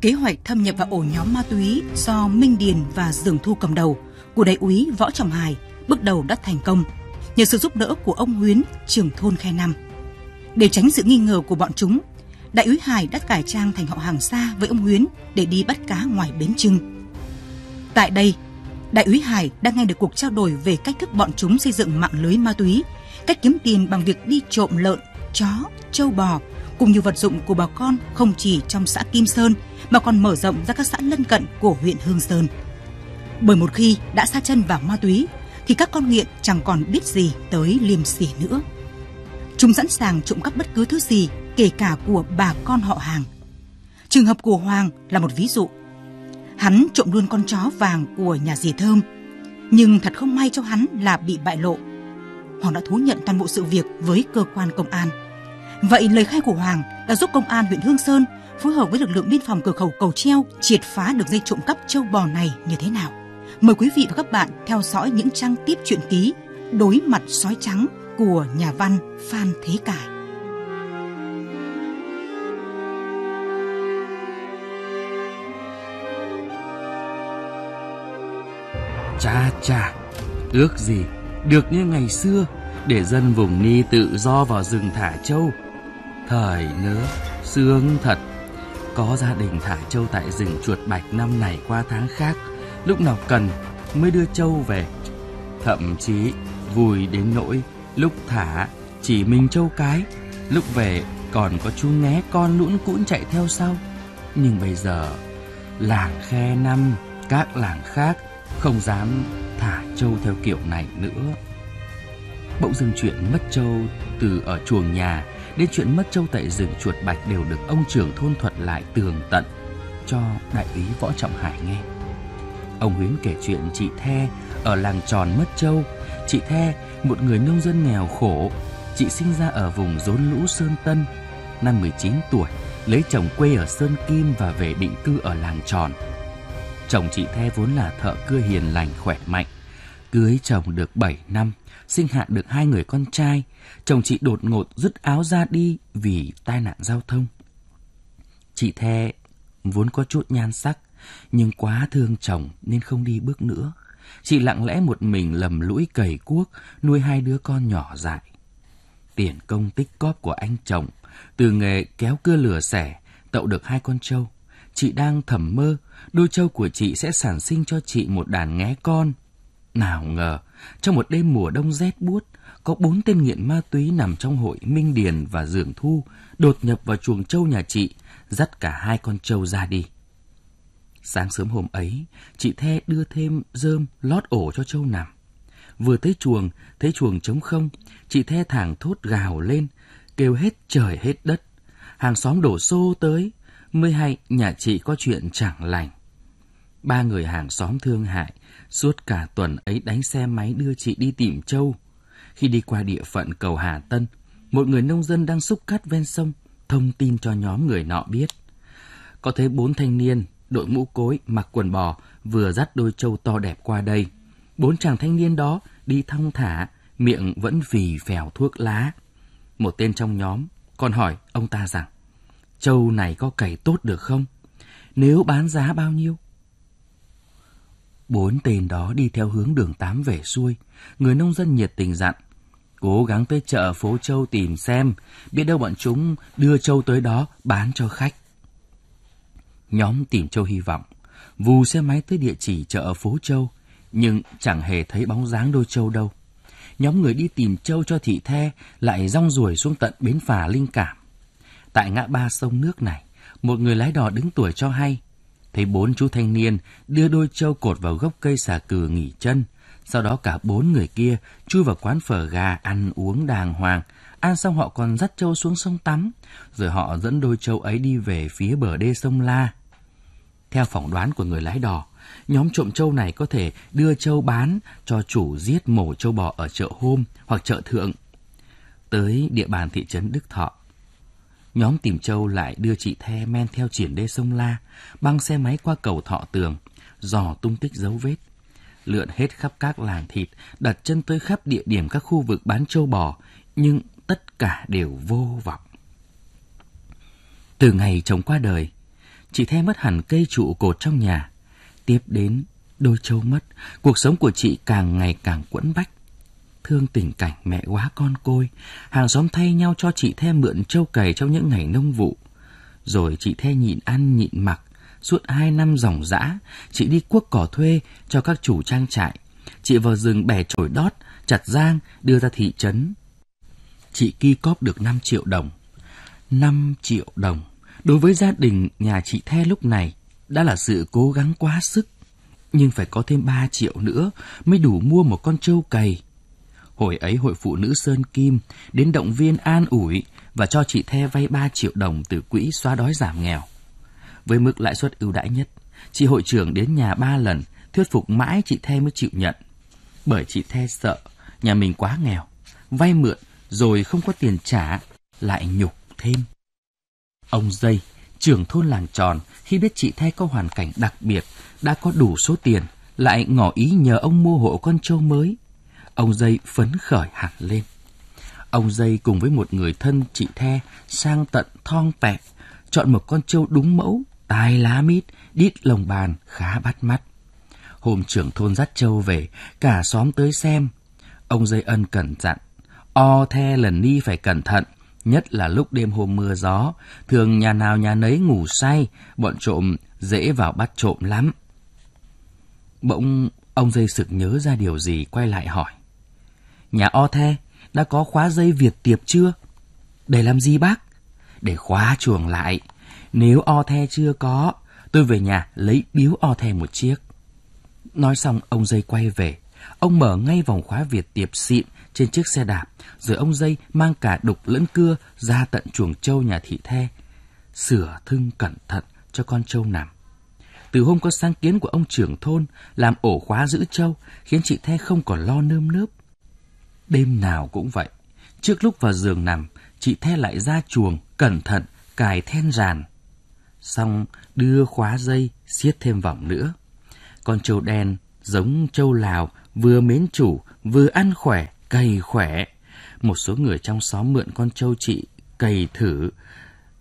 kế hoạch thâm nhập vào ổ nhóm ma túy do Minh Điền và Dường Thu cầm đầu của đại úy Võ Trọng Hải bước đầu đã thành công nhờ sự giúp đỡ của ông Huyến, trưởng thôn Khe Năm. Để tránh sự nghi ngờ của bọn chúng, đại úy Hải đã cải trang thành họ hàng xa với ông Huyến để đi bắt cá ngoài bến Trưng. Tại đây, đại úy Hải đã nghe được cuộc trao đổi về cách thức bọn chúng xây dựng mạng lưới ma túy, cách kiếm tiền bằng việc đi trộm lợn, chó, trâu bò cùng nhiều vật dụng của bà con không chỉ trong xã Kim Sơn mà còn mở rộng ra các xã lân cận của huyện Hương Sơn. Bởi một khi đã xa chân vào ma túy thì các con nghiện chẳng còn biết gì tới liềm xỉ nữa. Chúng sẵn sàng trộm cắp bất cứ thứ gì kể cả của bà con họ hàng. Trường hợp của Hoàng là một ví dụ. Hắn trộm luôn con chó vàng của nhà dì Thơm, nhưng thật không may cho hắn là bị bại lộ. Hoàng đã thú nhận toàn bộ sự việc với cơ quan công an. Vậy lời khai của Hoàng đã giúp công an huyện Hương Sơn phối hợp với lực lượng biên phòng cửa khẩu Cầu Treo triệt phá được dây trộm cắp châu bò này như thế nào? Mời quý vị và các bạn theo dõi những trang tiếp truyện ký Đối mặt sói trắng của nhà văn Phan Thế Cải. Cha cha, ước gì được như ngày xưa để dân vùng Ni tự do vào rừng thả châu Thời nữ, sướng thật Có gia đình thả trâu tại rừng chuột bạch năm này qua tháng khác Lúc nào cần mới đưa trâu về Thậm chí vui đến nỗi lúc thả chỉ mình trâu cái Lúc về còn có chú ngé con lũn cũn chạy theo sau Nhưng bây giờ làng khe năm các làng khác không dám thả trâu theo kiểu này nữa bỗng dưng chuyện mất trâu từ ở chuồng nhà đến chuyện mất trâu tại rừng chuột bạch đều được ông trưởng thôn thuật lại tường tận cho đại úy Võ Trọng Hải nghe. Ông Huyến kể chuyện chị The ở làng tròn mất trâu. Chị The, một người nông dân nghèo khổ, chị sinh ra ở vùng rốn lũ Sơn Tân. Năm 19 tuổi, lấy chồng quê ở Sơn Kim và về định cư ở làng tròn. Chồng chị The vốn là thợ cưa hiền lành khỏe mạnh Cưới chồng được 7 năm, sinh hạ được hai người con trai, chồng chị đột ngột rứt áo ra đi vì tai nạn giao thông. Chị The vốn có chút nhan sắc, nhưng quá thương chồng nên không đi bước nữa. Chị lặng lẽ một mình lầm lũi cầy cuốc, nuôi hai đứa con nhỏ dại. Tiền công tích cóp của anh chồng, từ nghề kéo cưa lửa xẻ, tậu được hai con trâu. Chị đang thầm mơ, đôi trâu của chị sẽ sản sinh cho chị một đàn nghé con nào ngờ, trong một đêm mùa đông rét buốt, có bốn tên nghiện ma túy nằm trong hội Minh Điền và Dường Thu đột nhập vào chuồng trâu nhà chị, dắt cả hai con trâu ra đi. Sáng sớm hôm ấy, chị The đưa thêm rơm lót ổ cho trâu nằm. Vừa thấy chuồng, thấy chuồng trống không, chị The thẳng thốt gào lên, kêu hết trời hết đất. Hàng xóm đổ xô tới, mới hay nhà chị có chuyện chẳng lành. Ba người hàng xóm thương hại, Suốt cả tuần ấy đánh xe máy đưa chị đi tìm châu. Khi đi qua địa phận cầu Hà Tân, một người nông dân đang xúc cát ven sông, thông tin cho nhóm người nọ biết. Có thấy bốn thanh niên, đội mũ cối, mặc quần bò, vừa dắt đôi châu to đẹp qua đây. Bốn chàng thanh niên đó đi thong thả, miệng vẫn phì phèo thuốc lá. Một tên trong nhóm còn hỏi ông ta rằng, châu này có cày tốt được không? Nếu bán giá bao nhiêu, Bốn tên đó đi theo hướng đường tám về xuôi. Người nông dân nhiệt tình dặn. Cố gắng tới chợ phố Châu tìm xem, biết đâu bọn chúng đưa Châu tới đó bán cho khách. Nhóm tìm Châu hy vọng, vù xe máy tới địa chỉ chợ phố Châu, nhưng chẳng hề thấy bóng dáng đôi Châu đâu. Nhóm người đi tìm Châu cho thị the lại rong ruổi xuống tận bến phà linh cảm. Tại ngã ba sông nước này, một người lái đò đứng tuổi cho hay, thấy bốn chú thanh niên đưa đôi trâu cột vào gốc cây xà cừ nghỉ chân. Sau đó cả bốn người kia chui vào quán phở gà ăn uống đàng hoàng. Ăn xong họ còn dắt trâu xuống sông tắm, rồi họ dẫn đôi trâu ấy đi về phía bờ đê sông La. Theo phỏng đoán của người lái đò, nhóm trộm trâu này có thể đưa trâu bán cho chủ giết mổ trâu bò ở chợ hôm hoặc chợ thượng. Tới địa bàn thị trấn Đức Thọ, Nhóm tìm châu lại đưa chị The men theo triển đê sông La, băng xe máy qua cầu thọ tường, dò tung tích dấu vết. Lượn hết khắp các làng thịt, đặt chân tới khắp địa điểm các khu vực bán châu bò, nhưng tất cả đều vô vọng. Từ ngày chồng qua đời, chị The mất hẳn cây trụ cột trong nhà. Tiếp đến, đôi châu mất, cuộc sống của chị càng ngày càng quẫn bách thương tình cảnh mẹ quá con côi, hàng xóm thay nhau cho chị The mượn trâu cày trong những ngày nông vụ. Rồi chị The nhịn ăn nhịn mặc, suốt hai năm ròng rã, chị đi cuốc cỏ thuê cho các chủ trang trại. Chị vào rừng bẻ chổi đót, chặt giang, đưa ra thị trấn. Chị ki cóp được 5 triệu đồng. 5 triệu đồng. Đối với gia đình nhà chị The lúc này, đã là sự cố gắng quá sức. Nhưng phải có thêm 3 triệu nữa mới đủ mua một con trâu cày Hồi ấy hội phụ nữ Sơn Kim đến động viên an ủi và cho chị The vay 3 triệu đồng từ quỹ xóa đói giảm nghèo. Với mức lãi suất ưu đãi nhất, chị hội trưởng đến nhà 3 lần, thuyết phục mãi chị The mới chịu nhận. Bởi chị The sợ nhà mình quá nghèo, vay mượn rồi không có tiền trả, lại nhục thêm. Ông Dây, trưởng thôn làng tròn, khi biết chị The có hoàn cảnh đặc biệt, đã có đủ số tiền, lại ngỏ ý nhờ ông mua hộ con trâu mới ông Dây phấn khởi hẳn lên. Ông Dây cùng với một người thân chị The sang tận thong pẹ, chọn một con trâu đúng mẫu, tai lá mít, đít lồng bàn khá bắt mắt. Hôm trưởng thôn dắt trâu về, cả xóm tới xem. Ông Dây ân cẩn dặn, o the lần ni phải cẩn thận, nhất là lúc đêm hôm mưa gió, thường nhà nào nhà nấy ngủ say, bọn trộm dễ vào bắt trộm lắm. Bỗng ông dây sực nhớ ra điều gì quay lại hỏi. Nhà O The đã có khóa dây Việt tiệp chưa? Để làm gì bác? Để khóa chuồng lại. Nếu O The chưa có, tôi về nhà lấy biếu O The một chiếc. Nói xong ông dây quay về. Ông mở ngay vòng khóa Việt tiệp xịn trên chiếc xe đạp, rồi ông dây mang cả đục lẫn cưa ra tận chuồng trâu nhà thị the. Sửa thưng cẩn thận cho con trâu nằm. Từ hôm có sáng kiến của ông trưởng thôn làm ổ khóa giữ trâu khiến chị The không còn lo nơm nớp. Đêm nào cũng vậy. Trước lúc vào giường nằm, chị The lại ra chuồng, cẩn thận, cài then ràn. Xong đưa khóa dây, siết thêm vòng nữa. Con trâu đen giống trâu Lào vừa mến chủ, vừa ăn khỏe, cày khỏe. Một số người trong xóm mượn con trâu chị cày thử,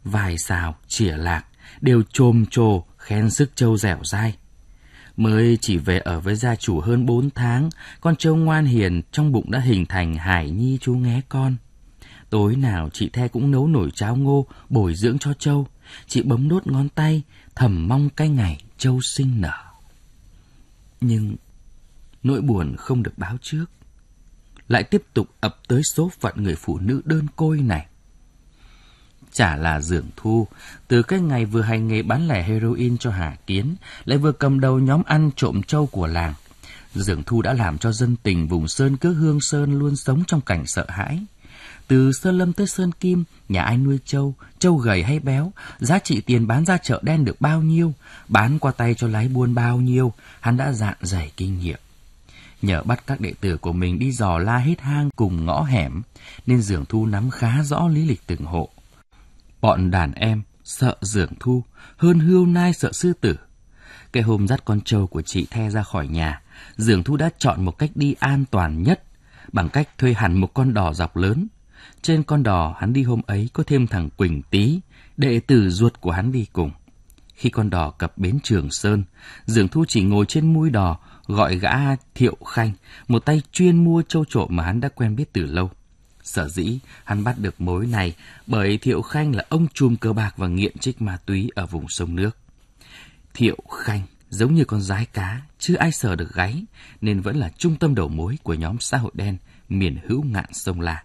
vài xào, chỉa lạc, đều trồm trồ, khen sức trâu dẻo dai. Mới chỉ về ở với gia chủ hơn 4 tháng, con trâu ngoan hiền trong bụng đã hình thành hải nhi chú nghé con. Tối nào chị The cũng nấu nổi cháo ngô bồi dưỡng cho trâu. Chị bấm đốt ngón tay, thầm mong cái ngày trâu sinh nở. Nhưng nỗi buồn không được báo trước lại tiếp tục ập tới số phận người phụ nữ đơn côi này chả là dưỡng thu. Từ cái ngày vừa hành nghề bán lẻ heroin cho Hà Kiến, lại vừa cầm đầu nhóm ăn trộm trâu của làng. Dưỡng thu đã làm cho dân tình vùng Sơn cứ hương Sơn luôn sống trong cảnh sợ hãi. Từ Sơn Lâm tới Sơn Kim, nhà ai nuôi trâu, trâu gầy hay béo, giá trị tiền bán ra chợ đen được bao nhiêu, bán qua tay cho lái buôn bao nhiêu, hắn đã dạn dày kinh nghiệm nhờ bắt các đệ tử của mình đi dò la hết hang cùng ngõ hẻm, nên Dường Thu nắm khá rõ lý lịch từng hộ. Bọn đàn em sợ dưỡng thu, hơn hươu nai sợ sư tử. Cái hôm dắt con trâu của chị The ra khỏi nhà, dưỡng thu đã chọn một cách đi an toàn nhất, bằng cách thuê hẳn một con đò dọc lớn. Trên con đò hắn đi hôm ấy có thêm thằng Quỳnh Tý, đệ tử ruột của hắn đi cùng. Khi con đò cập bến Trường Sơn, Dường Thu chỉ ngồi trên mui đò gọi gã Thiệu Khanh, một tay chuyên mua châu trộm mà hắn đã quen biết từ lâu. Sở dĩ hắn bắt được mối này bởi Thiệu Khanh là ông trùm cờ bạc và nghiện trích ma túy ở vùng sông nước. Thiệu Khanh giống như con rái cá, chưa ai sờ được gáy, nên vẫn là trung tâm đầu mối của nhóm xã hội đen miền hữu ngạn sông La.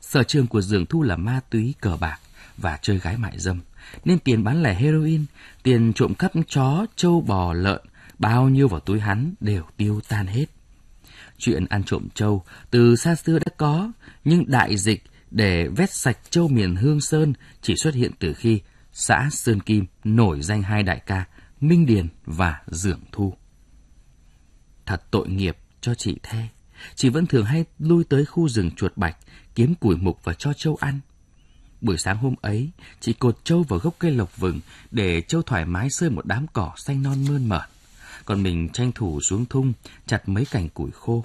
Sở trường của Dường Thu là ma túy cờ bạc và chơi gái mại dâm, nên tiền bán lẻ heroin, tiền trộm cắp chó, trâu bò, lợn, bao nhiêu vào túi hắn đều tiêu tan hết chuyện ăn trộm trâu từ xa xưa đã có, nhưng đại dịch để vét sạch châu miền Hương Sơn chỉ xuất hiện từ khi xã Sơn Kim nổi danh hai đại ca Minh Điền và Dưỡng Thu. Thật tội nghiệp cho chị Thê. Chị vẫn thường hay lui tới khu rừng chuột bạch, kiếm củi mục và cho châu ăn. Buổi sáng hôm ấy, chị cột châu vào gốc cây lộc vừng để châu thoải mái sơi một đám cỏ xanh non mơn mởn còn mình tranh thủ xuống thung chặt mấy cành củi khô.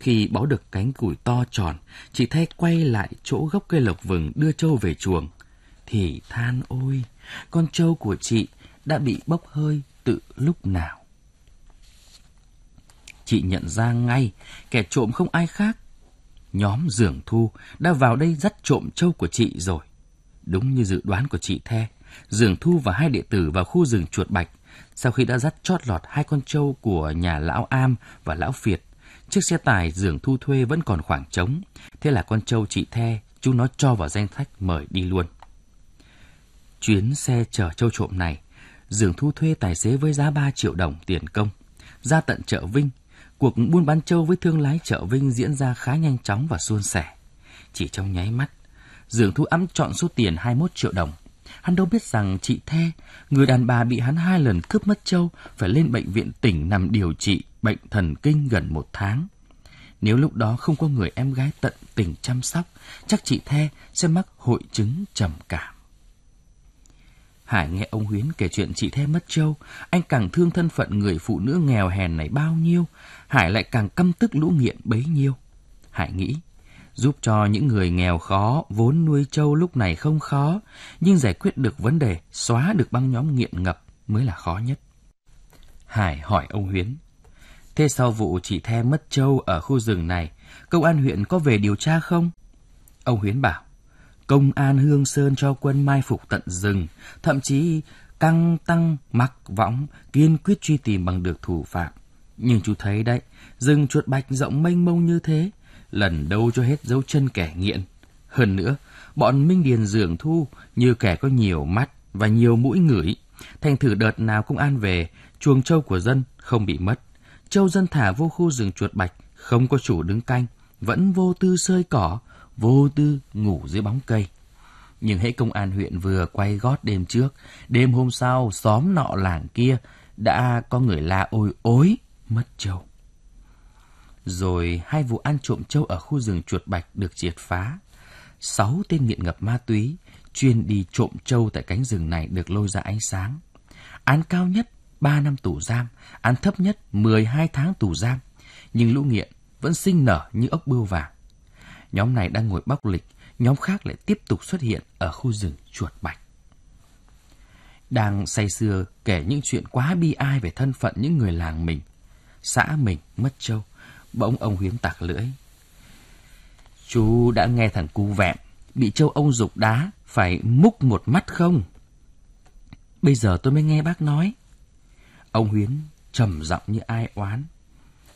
Khi bó được cánh củi to tròn, chị Thay quay lại chỗ gốc cây lộc vừng đưa trâu về chuồng. Thì than ôi, con trâu của chị đã bị bốc hơi tự lúc nào. Chị nhận ra ngay, kẻ trộm không ai khác. Nhóm Dường Thu đã vào đây dắt trộm trâu của chị rồi. Đúng như dự đoán của chị The, Dường Thu và hai đệ tử vào khu rừng chuột bạch sau khi đã dắt chót lọt hai con trâu của nhà lão Am và lão Việt, chiếc xe tải dường thu thuê vẫn còn khoảng trống. Thế là con trâu chị The, chú nó cho vào danh sách mời đi luôn. Chuyến xe chở trâu trộm này, dường thu thuê tài xế với giá 3 triệu đồng tiền công. Ra tận chợ Vinh, cuộc buôn bán trâu với thương lái chợ Vinh diễn ra khá nhanh chóng và suôn sẻ. Chỉ trong nháy mắt, dường thu ấm chọn số tiền 21 triệu đồng Hắn đâu biết rằng chị The, người đàn bà bị hắn hai lần cướp mất châu, phải lên bệnh viện tỉnh nằm điều trị bệnh thần kinh gần một tháng. Nếu lúc đó không có người em gái tận tình chăm sóc, chắc chị The sẽ mắc hội chứng trầm cảm. Hải nghe ông Huyến kể chuyện chị The mất châu, anh càng thương thân phận người phụ nữ nghèo hèn này bao nhiêu, Hải lại càng căm tức lũ nghiện bấy nhiêu. Hải nghĩ, giúp cho những người nghèo khó vốn nuôi trâu lúc này không khó, nhưng giải quyết được vấn đề xóa được băng nhóm nghiện ngập mới là khó nhất. Hải hỏi ông Huyến. Thế sau vụ chị The mất trâu ở khu rừng này, công an huyện có về điều tra không? Ông Huyến bảo, công an Hương Sơn cho quân mai phục tận rừng, thậm chí căng tăng mặc võng kiên quyết truy tìm bằng được thủ phạm. Nhưng chú thấy đấy, rừng chuột bạch rộng mênh mông như thế, lần đâu cho hết dấu chân kẻ nghiện. Hơn nữa, bọn Minh Điền dường thu như kẻ có nhiều mắt và nhiều mũi ngửi. Thành thử đợt nào cũng an về, chuồng trâu của dân không bị mất. Châu dân thả vô khu rừng chuột bạch, không có chủ đứng canh, vẫn vô tư sơi cỏ, vô tư ngủ dưới bóng cây. Nhưng hãy công an huyện vừa quay gót đêm trước, đêm hôm sau xóm nọ làng kia đã có người la ôi ối mất châu rồi hai vụ ăn trộm trâu ở khu rừng chuột bạch được triệt phá. Sáu tên nghiện ngập ma túy chuyên đi trộm trâu tại cánh rừng này được lôi ra ánh sáng. Án cao nhất 3 năm tù giam, án thấp nhất 12 tháng tù giam, nhưng lũ nghiện vẫn sinh nở như ốc bươu vàng. Nhóm này đang ngồi bóc lịch, nhóm khác lại tiếp tục xuất hiện ở khu rừng chuột bạch. Đang say sưa kể những chuyện quá bi ai về thân phận những người làng mình, xã mình mất trâu, Bỗng ông Huyến tặc lưỡi. Chú đã nghe thằng cu vẹm, bị châu ông dục đá, phải múc một mắt không? Bây giờ tôi mới nghe bác nói. Ông Huyến trầm giọng như ai oán.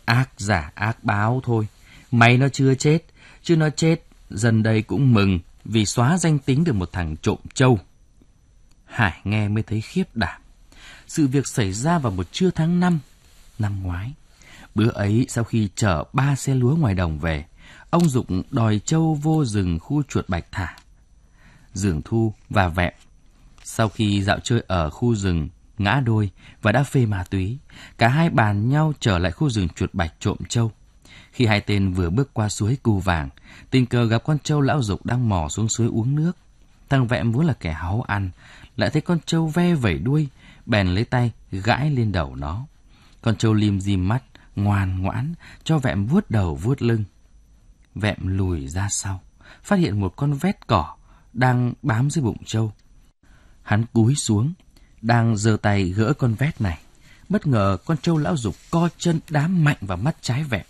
Ác giả ác báo thôi, may nó chưa chết, chứ nó chết, dần đây cũng mừng vì xóa danh tính được một thằng trộm châu. Hải nghe mới thấy khiếp đảm. Sự việc xảy ra vào một trưa tháng 5, năm ngoái. Bữa ấy sau khi chở ba xe lúa ngoài đồng về, ông Dục đòi châu vô rừng khu chuột bạch thả, dường thu và vẹm. Sau khi dạo chơi ở khu rừng, ngã đôi và đã phê ma túy, cả hai bàn nhau trở lại khu rừng chuột bạch trộm châu. Khi hai tên vừa bước qua suối Cù Vàng, tình cờ gặp con trâu lão dục đang mò xuống suối uống nước. Thằng vẹm vốn là kẻ háu ăn, lại thấy con trâu ve vẩy đuôi, bèn lấy tay gãi lên đầu nó. Con trâu lim dim mắt, ngoan ngoãn cho vẹm vuốt đầu vuốt lưng. Vẹm lùi ra sau, phát hiện một con vét cỏ đang bám dưới bụng trâu. Hắn cúi xuống, đang giơ tay gỡ con vét này. Bất ngờ con trâu lão dục co chân đá mạnh vào mắt trái vẹm.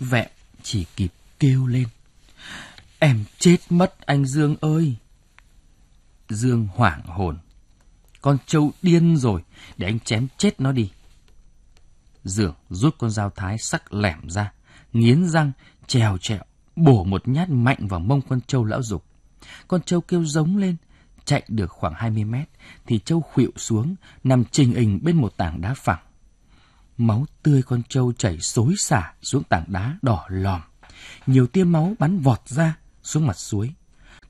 Vẹm chỉ kịp kêu lên. Em chết mất anh Dương ơi! Dương hoảng hồn. Con trâu điên rồi, để anh chém chết nó đi. Dường rút con dao thái sắc lẻm ra, nghiến răng, trèo trẹo, bổ một nhát mạnh vào mông con trâu lão dục. Con trâu kêu giống lên, chạy được khoảng 20 mét thì trâu khuỵu xuống, nằm trình hình bên một tảng đá phẳng. Máu tươi con trâu chảy xối xả xuống tảng đá đỏ lòm. Nhiều tia máu bắn vọt ra xuống mặt suối.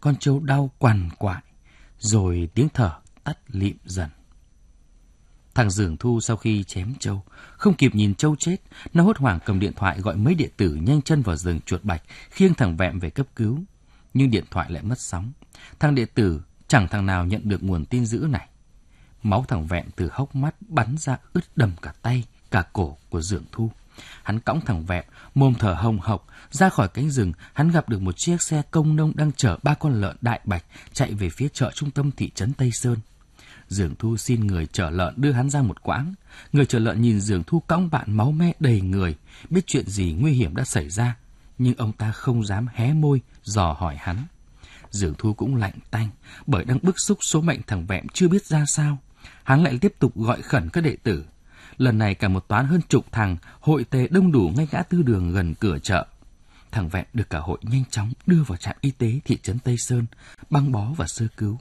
Con trâu đau quằn quại, rồi tiếng thở tắt lịm dần. Thằng Dường Thu sau khi chém Châu, không kịp nhìn Châu chết, nó hốt hoảng cầm điện thoại gọi mấy điện tử nhanh chân vào rừng chuột bạch, khiêng thằng Vẹm về cấp cứu. Nhưng điện thoại lại mất sóng. Thằng điện tử chẳng thằng nào nhận được nguồn tin dữ này. Máu thằng Vẹm từ hốc mắt bắn ra ướt đầm cả tay, cả cổ của Dường Thu. Hắn cõng thằng Vẹm, mồm thở hồng hộc, ra khỏi cánh rừng, hắn gặp được một chiếc xe công nông đang chở ba con lợn đại bạch chạy về phía chợ trung tâm thị trấn Tây Sơn. Dường Thu xin người chở lợn đưa hắn ra một quãng. Người chở lợn nhìn Dường Thu cõng bạn máu me đầy người, biết chuyện gì nguy hiểm đã xảy ra. Nhưng ông ta không dám hé môi, dò hỏi hắn. Dường Thu cũng lạnh tanh, bởi đang bức xúc số mệnh thằng Vẹm chưa biết ra sao. Hắn lại tiếp tục gọi khẩn các đệ tử. Lần này cả một toán hơn chục thằng, hội tề đông đủ ngay ngã tư đường gần cửa chợ thằng vẹn được cả hội nhanh chóng đưa vào trạm y tế thị trấn Tây Sơn, băng bó và sơ cứu,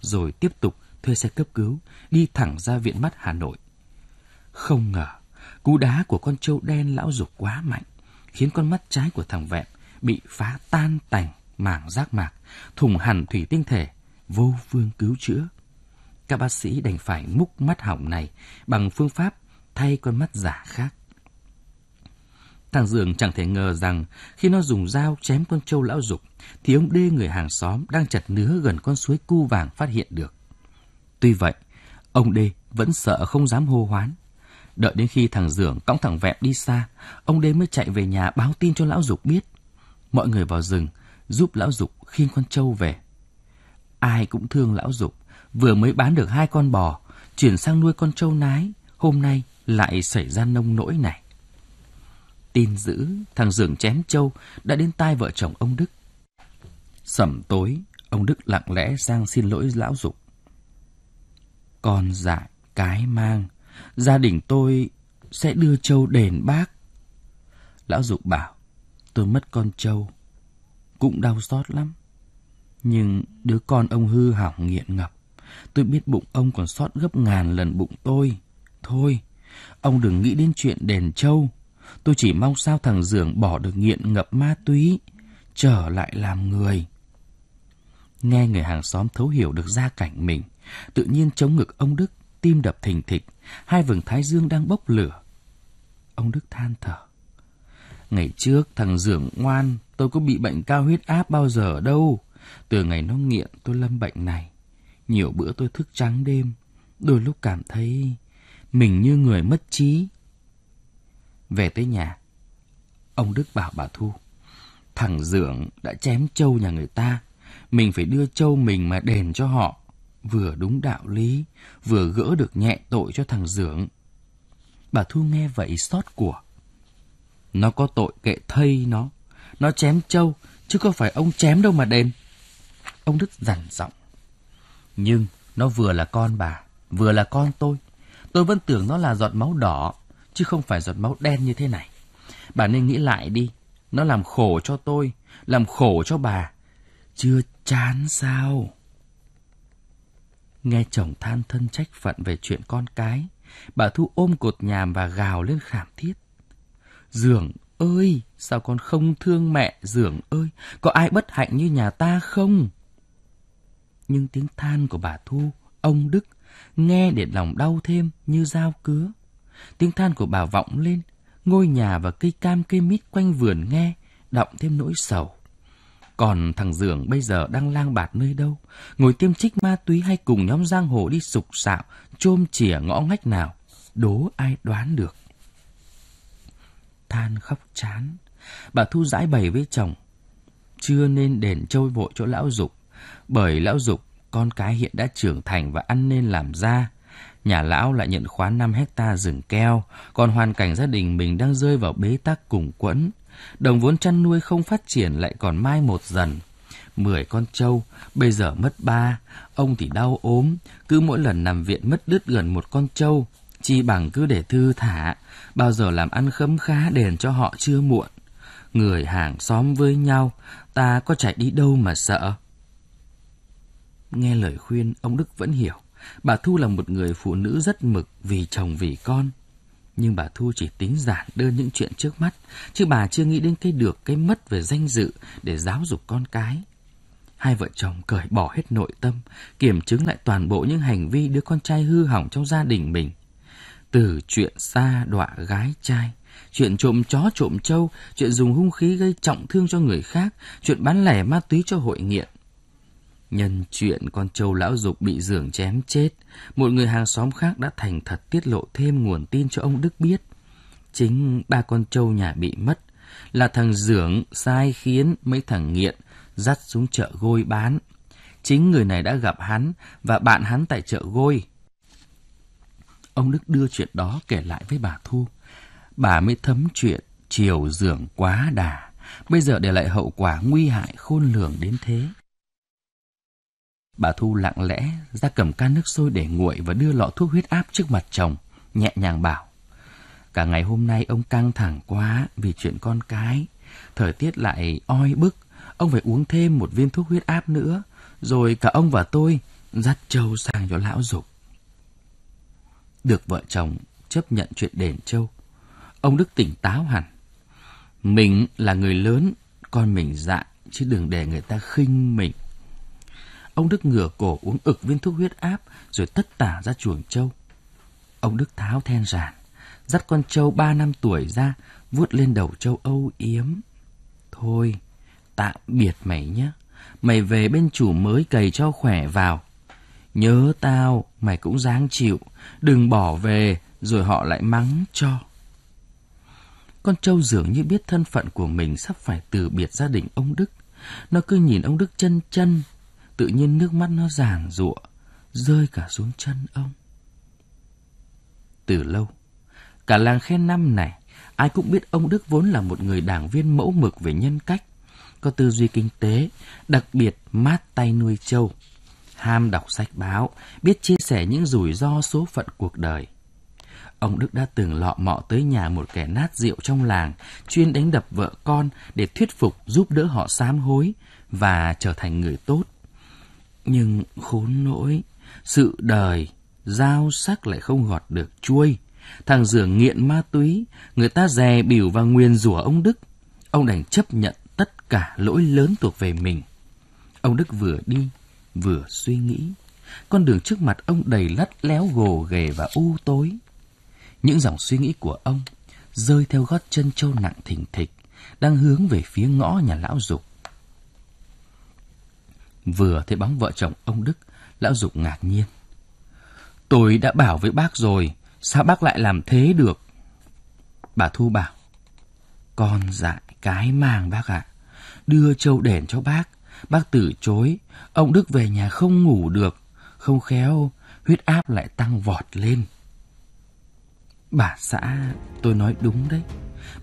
rồi tiếp tục thuê xe cấp cứu, đi thẳng ra viện mắt Hà Nội. Không ngờ, cú đá của con trâu đen lão dục quá mạnh, khiến con mắt trái của thằng Vẹn bị phá tan tành mảng giác mạc, thủng hẳn thủy tinh thể, vô phương cứu chữa. Các bác sĩ đành phải múc mắt hỏng này bằng phương pháp thay con mắt giả khác. Thằng Dường chẳng thể ngờ rằng khi nó dùng dao chém con trâu lão dục thì ông đê người hàng xóm đang chặt nứa gần con suối cu vàng phát hiện được. Tuy vậy, ông đê vẫn sợ không dám hô hoán. Đợi đến khi thằng Dưởng cõng thằng Vẹm đi xa, ông đê mới chạy về nhà báo tin cho lão Dục biết. Mọi người vào rừng, giúp lão Dục khiêng con trâu về. Ai cũng thương lão Dục, vừa mới bán được hai con bò, chuyển sang nuôi con trâu nái, hôm nay lại xảy ra nông nỗi này. Tin dữ, thằng Dường chém trâu đã đến tai vợ chồng ông Đức. Sẩm tối, ông Đức lặng lẽ sang xin lỗi lão Dục con dại cái mang, gia đình tôi sẽ đưa trâu đền bác. Lão Dục bảo, tôi mất con trâu, cũng đau xót lắm. Nhưng đứa con ông hư hỏng nghiện ngập, tôi biết bụng ông còn xót gấp ngàn lần bụng tôi. Thôi, ông đừng nghĩ đến chuyện đền trâu, tôi chỉ mong sao thằng Dường bỏ được nghiện ngập ma túy, trở lại làm người. Nghe người hàng xóm thấu hiểu được gia cảnh mình, Tự nhiên chống ngực ông Đức, tim đập thình thịch, hai vầng thái dương đang bốc lửa. Ông Đức than thở. Ngày trước thằng Dưỡng ngoan, tôi có bị bệnh cao huyết áp bao giờ đâu. Từ ngày nó nghiện tôi lâm bệnh này. Nhiều bữa tôi thức trắng đêm, đôi lúc cảm thấy mình như người mất trí. Về tới nhà, ông Đức bảo bà Thu. Thằng Dưỡng đã chém trâu nhà người ta, mình phải đưa trâu mình mà đền cho họ vừa đúng đạo lý, vừa gỡ được nhẹ tội cho thằng Dưỡng. Bà Thu nghe vậy xót của. Nó có tội kệ thây nó, nó chém trâu, chứ có phải ông chém đâu mà đền. Ông Đức dằn giọng. Nhưng nó vừa là con bà, vừa là con tôi. Tôi vẫn tưởng nó là giọt máu đỏ, chứ không phải giọt máu đen như thế này. Bà nên nghĩ lại đi, nó làm khổ cho tôi, làm khổ cho bà. Chưa chán sao? Nghe chồng than thân trách phận về chuyện con cái, bà Thu ôm cột nhàm và gào lên khảm thiết. Dường ơi, sao con không thương mẹ, Dường ơi, có ai bất hạnh như nhà ta không? Nhưng tiếng than của bà Thu, ông Đức, nghe để lòng đau thêm như dao cứa. Tiếng than của bà vọng lên, ngôi nhà và cây cam cây mít quanh vườn nghe, đọng thêm nỗi sầu. Còn thằng Dường bây giờ đang lang bạt nơi đâu, ngồi tiêm trích ma túy hay cùng nhóm giang hồ đi sục sạo, chôm chỉa ngõ ngách nào, đố ai đoán được. Than khóc chán, bà Thu giải bày với chồng. Chưa nên đền trôi vội chỗ lão dục, bởi lão dục con cái hiện đã trưởng thành và ăn nên làm ra. Nhà lão lại nhận khoán 5 hecta rừng keo, còn hoàn cảnh gia đình mình đang rơi vào bế tắc cùng quẫn, Đồng vốn chăn nuôi không phát triển lại còn mai một dần. Mười con trâu, bây giờ mất ba, ông thì đau ốm, cứ mỗi lần nằm viện mất đứt gần một con trâu, chi bằng cứ để thư thả, bao giờ làm ăn khấm khá đền cho họ chưa muộn. Người hàng xóm với nhau, ta có chạy đi đâu mà sợ. Nghe lời khuyên, ông Đức vẫn hiểu. Bà Thu là một người phụ nữ rất mực vì chồng vì con. Nhưng bà Thu chỉ tính giản đơn những chuyện trước mắt, chứ bà chưa nghĩ đến cái được cái mất về danh dự để giáo dục con cái. Hai vợ chồng cởi bỏ hết nội tâm, kiểm chứng lại toàn bộ những hành vi đứa con trai hư hỏng trong gia đình mình. Từ chuyện xa đọa gái trai, chuyện trộm chó trộm trâu, chuyện dùng hung khí gây trọng thương cho người khác, chuyện bán lẻ ma túy cho hội nghiện – Nhân chuyện con trâu lão dục bị giường chém chết, một người hàng xóm khác đã thành thật tiết lộ thêm nguồn tin cho ông Đức biết. Chính ba con trâu nhà bị mất là thằng dưỡng sai khiến mấy thằng nghiện dắt xuống chợ gôi bán. Chính người này đã gặp hắn và bạn hắn tại chợ gôi. Ông Đức đưa chuyện đó kể lại với bà Thu. Bà mới thấm chuyện chiều dưỡng quá đà. Bây giờ để lại hậu quả nguy hại khôn lường đến thế. Bà Thu lặng lẽ ra cầm can nước sôi để nguội và đưa lọ thuốc huyết áp trước mặt chồng, nhẹ nhàng bảo. Cả ngày hôm nay ông căng thẳng quá vì chuyện con cái. Thời tiết lại oi bức, ông phải uống thêm một viên thuốc huyết áp nữa. Rồi cả ông và tôi dắt châu sang cho lão dục. Được vợ chồng chấp nhận chuyện đền châu Ông Đức tỉnh táo hẳn. Mình là người lớn, con mình dạ, chứ đừng để người ta khinh mình. Ông Đức ngửa cổ uống ực viên thuốc huyết áp rồi tất tả ra chuồng trâu. Ông Đức tháo then ràn, dắt con trâu ba năm tuổi ra, vuốt lên đầu trâu âu yếm. Thôi, tạm biệt mày nhé. Mày về bên chủ mới cày cho khỏe vào. Nhớ tao, mày cũng dáng chịu. Đừng bỏ về, rồi họ lại mắng cho. Con trâu dường như biết thân phận của mình sắp phải từ biệt gia đình ông Đức. Nó cứ nhìn ông Đức chân chân, tự nhiên nước mắt nó giàn giụa, rơi cả xuống chân ông. Từ lâu, cả làng khen năm này, ai cũng biết ông Đức vốn là một người đảng viên mẫu mực về nhân cách, có tư duy kinh tế, đặc biệt mát tay nuôi trâu, ham đọc sách báo, biết chia sẻ những rủi ro số phận cuộc đời. Ông Đức đã từng lọ mọ tới nhà một kẻ nát rượu trong làng, chuyên đánh đập vợ con để thuyết phục giúp đỡ họ sám hối và trở thành người tốt. Nhưng khốn nỗi, sự đời, giao sắc lại không gọt được chuôi. Thằng Dường nghiện ma túy, người ta dè biểu và nguyên rủa ông Đức. Ông đành chấp nhận tất cả lỗi lớn thuộc về mình. Ông Đức vừa đi, vừa suy nghĩ. Con đường trước mặt ông đầy lắt léo gồ ghề và u tối. Những dòng suy nghĩ của ông rơi theo gót chân châu nặng thỉnh thịch, đang hướng về phía ngõ nhà lão dục. Vừa thấy bóng vợ chồng ông Đức, lão Dục ngạc nhiên. Tôi đã bảo với bác rồi, sao bác lại làm thế được? Bà Thu bảo, con dại cái màng bác ạ, đưa châu đèn cho bác, bác từ chối, ông Đức về nhà không ngủ được, không khéo huyết áp lại tăng vọt lên. Bà xã, tôi nói đúng đấy.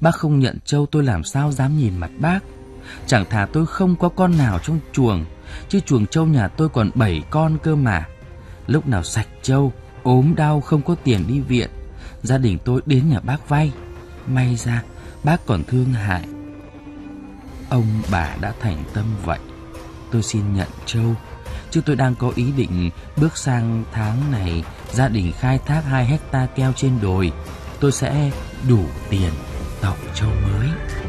Bác không nhận châu tôi làm sao dám nhìn mặt bác. Chẳng thà tôi không có con nào trong chuồng Chứ chuồng trâu nhà tôi còn 7 con cơ mà Lúc nào sạch trâu ốm đau không có tiền đi viện Gia đình tôi đến nhà bác vay May ra bác còn thương hại Ông bà đã thành tâm vậy Tôi xin nhận trâu Chứ tôi đang có ý định bước sang tháng này Gia đình khai thác 2 hecta keo trên đồi Tôi sẽ đủ tiền tạo trâu mới